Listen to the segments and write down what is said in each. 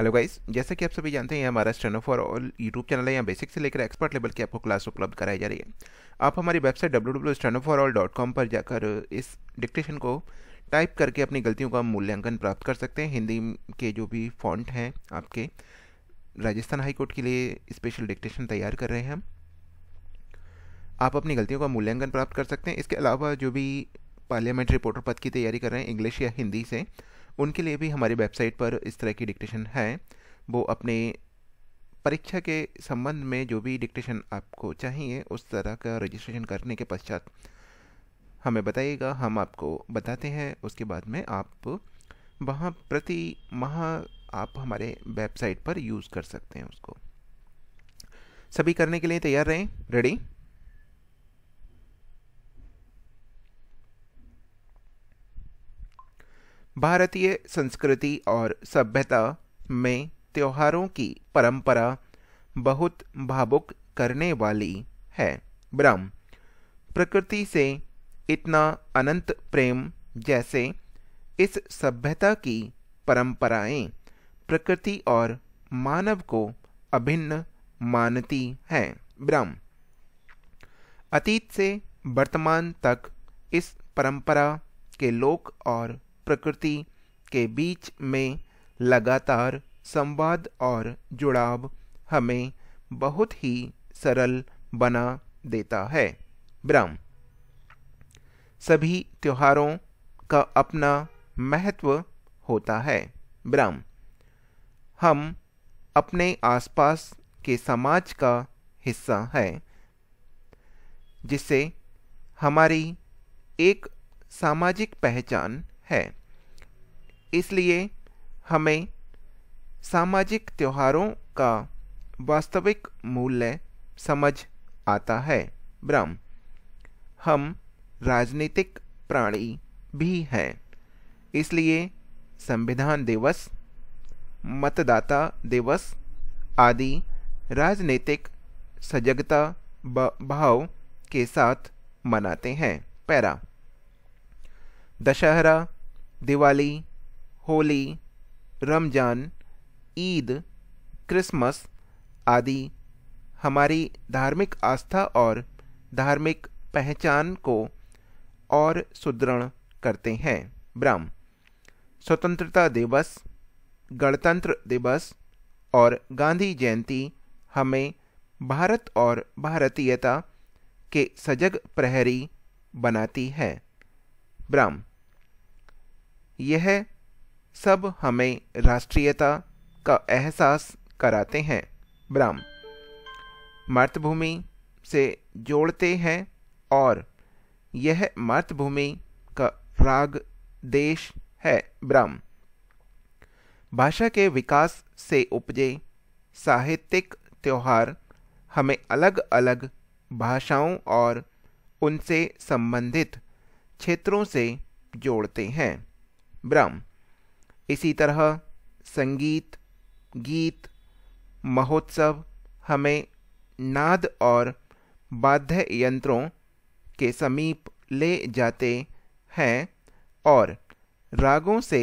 hello guys जैसा कि आप सभी जानते हैं हमारा stand for all YouTube channel है यहाँ बेसिक से लेकर एक्सपर्ट लेवल की आपको क्लास उपलब्ध कराई जा रही है आप हमारी वेबसाइट डब्ल्यू पर जाकर इस डिक्टेशन को टाइप करके अपनी गलतियों का मूल्यांकन प्राप्त कर सकते हैं हिंदी के जो भी फॉन्ट हैं आपके राजस्थान हाईकोर्ट के लिए स्पेशल डिक्टेशन तैयार कर रहे हैं हम आप अपनी गलतियों का मूल्यांकन प्राप्त कर सकते हैं इसके अलावा जो भी पार्लियामेंट्री रिपोर्टर पद की तैयारी कर रहे हैं इंग्लिश या हिंदी से उनके लिए भी हमारी वेबसाइट पर इस तरह की डिक्टेशन है वो अपने परीक्षा के संबंध में जो भी डिक्टेशन आपको चाहिए उस तरह का रजिस्ट्रेशन करने के पश्चात हमें बताइएगा हम आपको बताते हैं उसके बाद में आप वहाँ प्रति माह आप हमारे वेबसाइट पर यूज़ कर सकते हैं उसको सभी करने के लिए तैयार रहें रेडी भारतीय संस्कृति और सभ्यता में त्योहारों की परंपरा बहुत भावुक करने वाली है ब्रह्म प्रकृति से इतना अनंत प्रेम जैसे इस सभ्यता की परंपराएं प्रकृति और मानव को अभिन्न मानती हैं ब्रह्म अतीत से वर्तमान तक इस परंपरा के लोक और प्रकृति के बीच में लगातार संवाद और जुड़ाव हमें बहुत ही सरल बना देता है ब्रह्म सभी त्योहारों का अपना महत्व होता है ब्रह्म हम अपने आसपास के समाज का हिस्सा है जिससे हमारी एक सामाजिक पहचान है इसलिए हमें सामाजिक त्योहारों का वास्तविक मूल्य समझ आता है ब्रह्म हम राजनीतिक प्राणी भी हैं इसलिए संविधान दिवस मतदाता दिवस आदि राजनीतिक सजगता भाव के साथ मनाते हैं पैरा दशहरा दिवाली होली रमज़ान ईद क्रिसमस आदि हमारी धार्मिक आस्था और धार्मिक पहचान को और सुदृढ़ करते हैं ब्राह्म स्वतंत्रता दिवस गणतंत्र दिवस और गांधी जयंती हमें भारत और भारतीयता के सजग प्रहरी बनाती है ब्राह्म यह सब हमें राष्ट्रीयता का एहसास कराते हैं ब्राह्म मातृभूमि से जोड़ते हैं और यह मातृभूमि का प्राग देश है ब्राह्म भाषा के विकास से उपजे साहित्यिक त्यौहार हमें अलग अलग भाषाओं और उनसे संबंधित क्षेत्रों से जोड़ते हैं ब्रह्म इसी तरह संगीत गीत महोत्सव हमें नाद और बाध्य यंत्रों के समीप ले जाते हैं और रागों से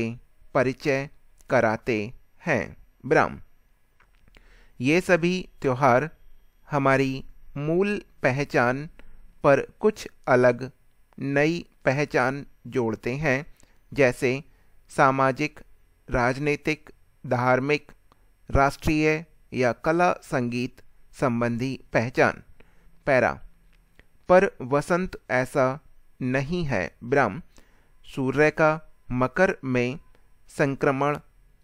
परिचय कराते हैं ब्राह्म ये सभी त्यौहार हमारी मूल पहचान पर कुछ अलग नई पहचान जोड़ते हैं जैसे सामाजिक राजनीतिक धार्मिक राष्ट्रीय या कला संगीत संबंधी पहचान पैरा पर वसंत ऐसा नहीं है ब्रह्म सूर्य का मकर में संक्रमण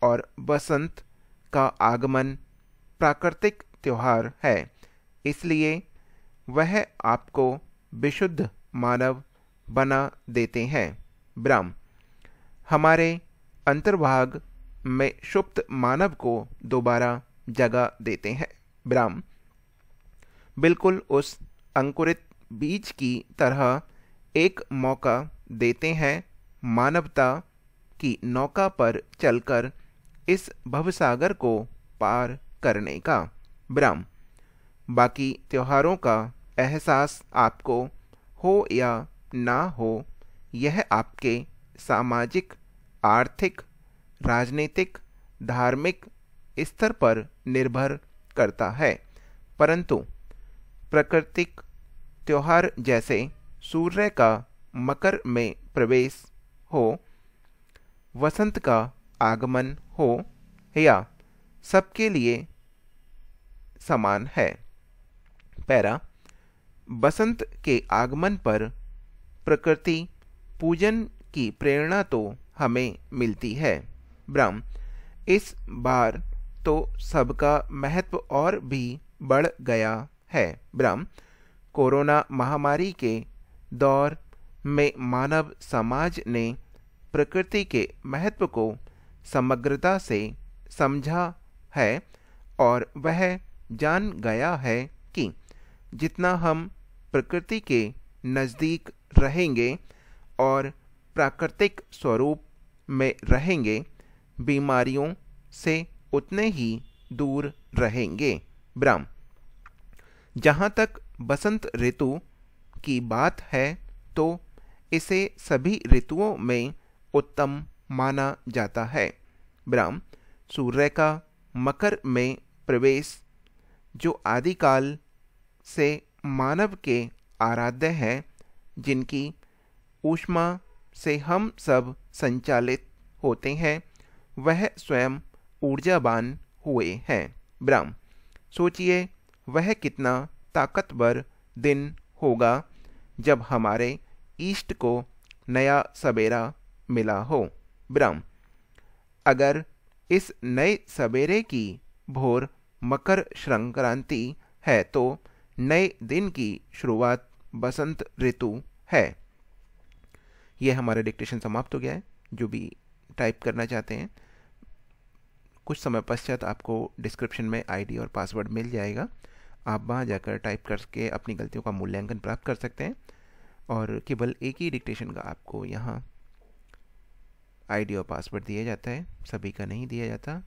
और बसंत का आगमन प्राकृतिक त्यौहार है इसलिए वह आपको विशुद्ध मानव बना देते हैं ब्रह्म हमारे अंतर्भाग में सुप्त मानव को दोबारा जगा देते हैं ब्राह्म बिल्कुल उस अंकुरित बीज की तरह एक मौका देते हैं मानवता की नौका पर चलकर इस भवसागर को पार करने का ब्रह्म बाकी त्योहारों का एहसास आपको हो या ना हो यह आपके सामाजिक आर्थिक राजनीतिक धार्मिक स्तर पर निर्भर करता है परंतु प्राकृतिक त्यौहार जैसे सूर्य का मकर में प्रवेश हो वसंत का आगमन हो या सबके लिए समान है पैरा बसंत के आगमन पर प्रकृति पूजन की प्रेरणा तो हमें मिलती है ब्रह्म इस बार तो सबका महत्व और भी बढ़ गया है ब्रह्म कोरोना महामारी के दौर में मानव समाज ने प्रकृति के महत्व को समग्रता से समझा है और वह जान गया है कि जितना हम प्रकृति के नज़दीक रहेंगे और प्राकृतिक स्वरूप में रहेंगे बीमारियों से उतने ही दूर रहेंगे ब्रह्म जहाँ तक बसंत ऋतु की बात है तो इसे सभी ऋतुओं में उत्तम माना जाता है ब्रह्म सूर्य का मकर में प्रवेश जो आदिकाल से मानव के आराध्य हैं जिनकी ऊष्मा से हम सब संचालित होते हैं वह स्वयं ऊर्जावान हुए हैं ब्रह्म सोचिए वह कितना ताकतवर दिन होगा जब हमारे ईष्ट को नया सवेरा मिला हो ब्रह्म अगर इस नए सवेरे की भोर मकर संक्रांति है तो नए दिन की शुरुआत बसंत ऋतु है ये हमारा डिक्टेशन समाप्त हो गया है जो भी टाइप करना चाहते हैं कुछ समय पश्चात आपको डिस्क्रिप्शन में आईडी और पासवर्ड मिल जाएगा आप वहाँ जाकर टाइप करके अपनी गलतियों का मूल्यांकन प्राप्त कर सकते हैं और केवल एक ही डिक्टेशन का आपको यहाँ आईडी और पासवर्ड दिया जाता है सभी का नहीं दिया जाता